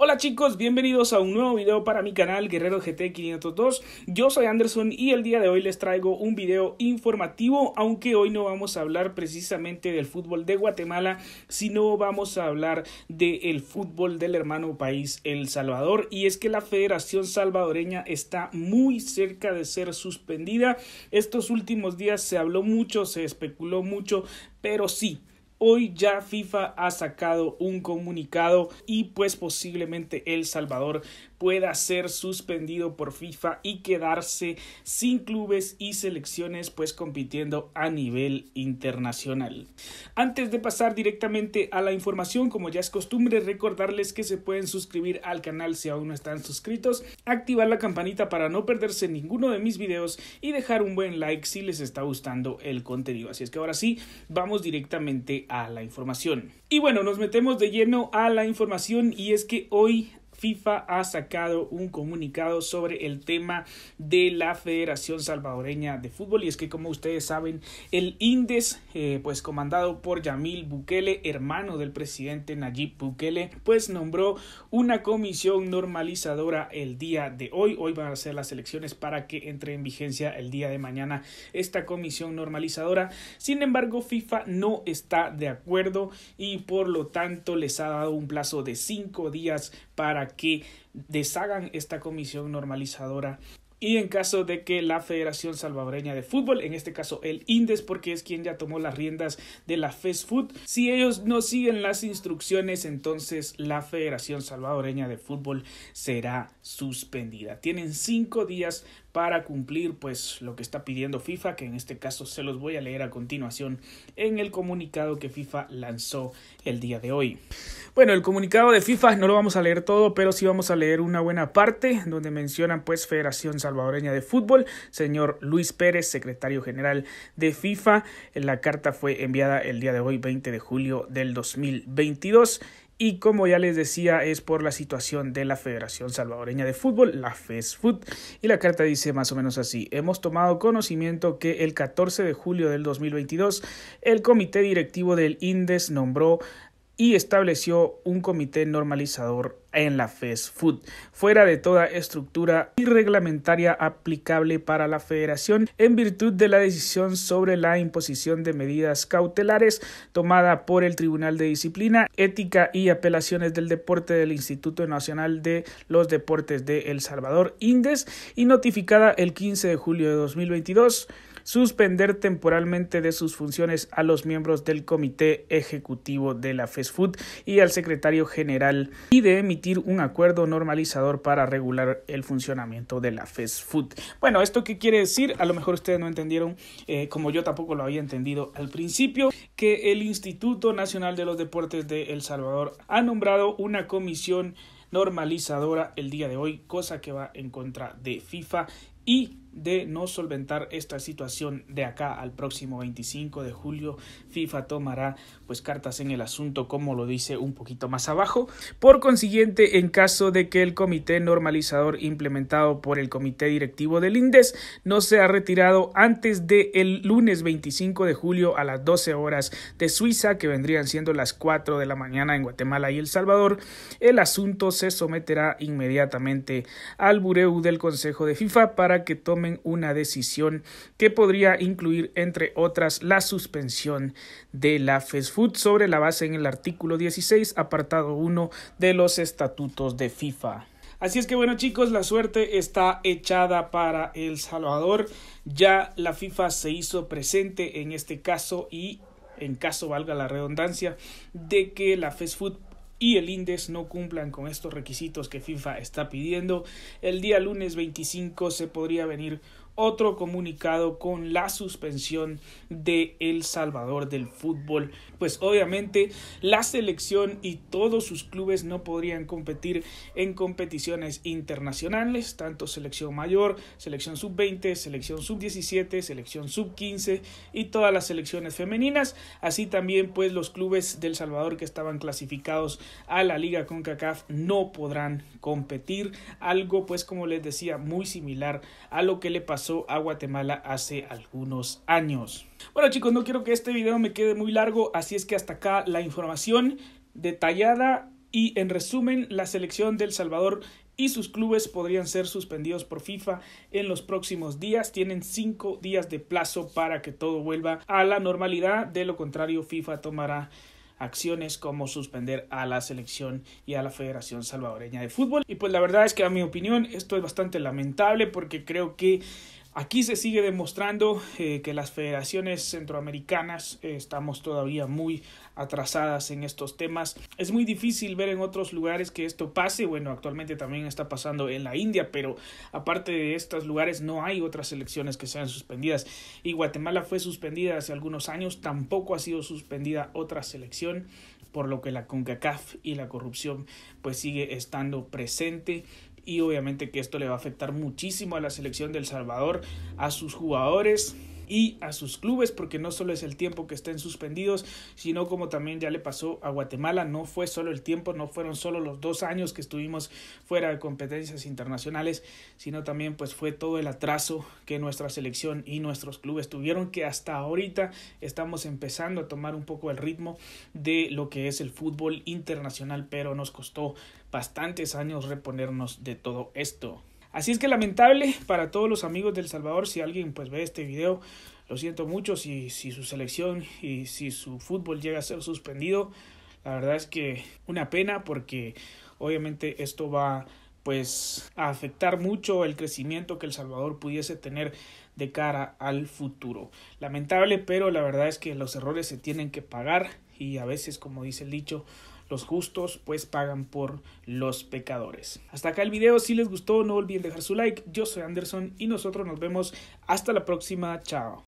Hola chicos, bienvenidos a un nuevo video para mi canal Guerrero GT 502. Yo soy Anderson y el día de hoy les traigo un video informativo, aunque hoy no vamos a hablar precisamente del fútbol de Guatemala, sino vamos a hablar del fútbol del hermano país El Salvador. Y es que la Federación Salvadoreña está muy cerca de ser suspendida. Estos últimos días se habló mucho, se especuló mucho, pero sí, Hoy ya FIFA ha sacado un comunicado y pues posiblemente El Salvador pueda ser suspendido por FIFA y quedarse sin clubes y selecciones pues compitiendo a nivel internacional. Antes de pasar directamente a la información, como ya es costumbre, recordarles que se pueden suscribir al canal si aún no están suscritos, activar la campanita para no perderse ninguno de mis videos y dejar un buen like si les está gustando el contenido. Así es que ahora sí, vamos directamente a la información. Y bueno, nos metemos de lleno a la información y es que hoy FIFA ha sacado un comunicado sobre el tema de la Federación Salvadoreña de Fútbol y es que como ustedes saben el INDES eh, pues comandado por Yamil Bukele hermano del presidente Nayib Bukele pues nombró una comisión normalizadora el día de hoy hoy van a ser las elecciones para que entre en vigencia el día de mañana esta comisión normalizadora sin embargo FIFA no está de acuerdo y por lo tanto les ha dado un plazo de cinco días para que deshagan esta comisión normalizadora y en caso de que la Federación Salvadoreña de Fútbol, en este caso el INDES, porque es quien ya tomó las riendas de la Fast Food, si ellos no siguen las instrucciones, entonces la Federación Salvadoreña de Fútbol será suspendida. Tienen cinco días para cumplir pues lo que está pidiendo FIFA, que en este caso se los voy a leer a continuación en el comunicado que FIFA lanzó el día de hoy. Bueno, el comunicado de FIFA no lo vamos a leer todo, pero sí vamos a leer una buena parte donde mencionan pues Federación Salvadoreña de Fútbol, señor Luis Pérez, secretario general de FIFA. La carta fue enviada el día de hoy 20 de julio del 2022 y como ya les decía es por la situación de la Federación Salvadoreña de Fútbol, la FESFUT. Y la carta dice más o menos así, hemos tomado conocimiento que el 14 de julio del 2022 el comité directivo del INDES nombró y estableció un comité normalizador en la FESFUT food, fuera de toda estructura y reglamentaria aplicable para la federación en virtud de la decisión sobre la imposición de medidas cautelares tomada por el Tribunal de Disciplina, Ética y Apelaciones del Deporte del Instituto Nacional de los Deportes de El Salvador, INDES, y notificada el 15 de julio de 2022 suspender temporalmente de sus funciones a los miembros del Comité Ejecutivo de la FESFUT y al secretario general y de emitir un acuerdo normalizador para regular el funcionamiento de la FESFUT. Bueno, ¿esto qué quiere decir? A lo mejor ustedes no entendieron, eh, como yo tampoco lo había entendido al principio, que el Instituto Nacional de los Deportes de El Salvador ha nombrado una comisión normalizadora el día de hoy, cosa que va en contra de FIFA y de no solventar esta situación de acá al próximo 25 de julio, FIFA tomará pues cartas en el asunto como lo dice un poquito más abajo. Por consiguiente, en caso de que el comité normalizador implementado por el comité directivo del INDES no sea retirado antes del el lunes 25 de julio a las 12 horas de Suiza, que vendrían siendo las 4 de la mañana en Guatemala y El Salvador, el asunto se someterá inmediatamente al bureu del Consejo de FIFA para que tome una decisión que podría incluir, entre otras, la suspensión de la FESFUT sobre la base en el artículo 16, apartado 1 de los estatutos de FIFA. Así es que bueno chicos, la suerte está echada para El Salvador. Ya la FIFA se hizo presente en este caso y en caso valga la redundancia de que la FESFUT y el INDES no cumplan con estos requisitos que FIFA está pidiendo, el día lunes 25 se podría venir otro comunicado con la suspensión de El Salvador del fútbol. Pues obviamente la selección y todos sus clubes no podrían competir en competiciones internacionales, tanto selección mayor, selección sub-20, selección sub-17, selección sub-15 y todas las selecciones femeninas. Así también pues los clubes del Salvador que estaban clasificados a la liga con CACAF no podrán competir. Algo pues como les decía muy similar a lo que le pasó a Guatemala hace algunos años. Bueno chicos, no quiero que este video me quede muy largo, así es que hasta acá la información detallada y en resumen, la selección del Salvador y sus clubes podrían ser suspendidos por FIFA en los próximos días. Tienen cinco días de plazo para que todo vuelva a la normalidad. De lo contrario, FIFA tomará acciones como suspender a la selección y a la Federación Salvadoreña de Fútbol. Y pues la verdad es que a mi opinión esto es bastante lamentable porque creo que Aquí se sigue demostrando eh, que las federaciones centroamericanas eh, estamos todavía muy atrasadas en estos temas. Es muy difícil ver en otros lugares que esto pase. Bueno, actualmente también está pasando en la India, pero aparte de estos lugares no hay otras elecciones que sean suspendidas. Y Guatemala fue suspendida hace algunos años, tampoco ha sido suspendida otra selección, por lo que la CONCACAF y la corrupción pues sigue estando presente y obviamente que esto le va a afectar muchísimo a la selección del Salvador, a sus jugadores y a sus clubes, porque no solo es el tiempo que estén suspendidos, sino como también ya le pasó a Guatemala, no fue solo el tiempo, no fueron solo los dos años que estuvimos fuera de competencias internacionales, sino también pues fue todo el atraso que nuestra selección y nuestros clubes tuvieron, que hasta ahorita estamos empezando a tomar un poco el ritmo de lo que es el fútbol internacional, pero nos costó bastantes años reponernos de todo esto. Así es que lamentable para todos los amigos del Salvador, si alguien pues ve este video, lo siento mucho si, si su selección y si su fútbol llega a ser suspendido. La verdad es que una pena porque obviamente esto va pues a afectar mucho el crecimiento que El Salvador pudiese tener de cara al futuro. Lamentable, pero la verdad es que los errores se tienen que pagar y a veces, como dice el dicho, los justos pues pagan por los pecadores. Hasta acá el video, si les gustó no olviden dejar su like, yo soy Anderson y nosotros nos vemos hasta la próxima, chao.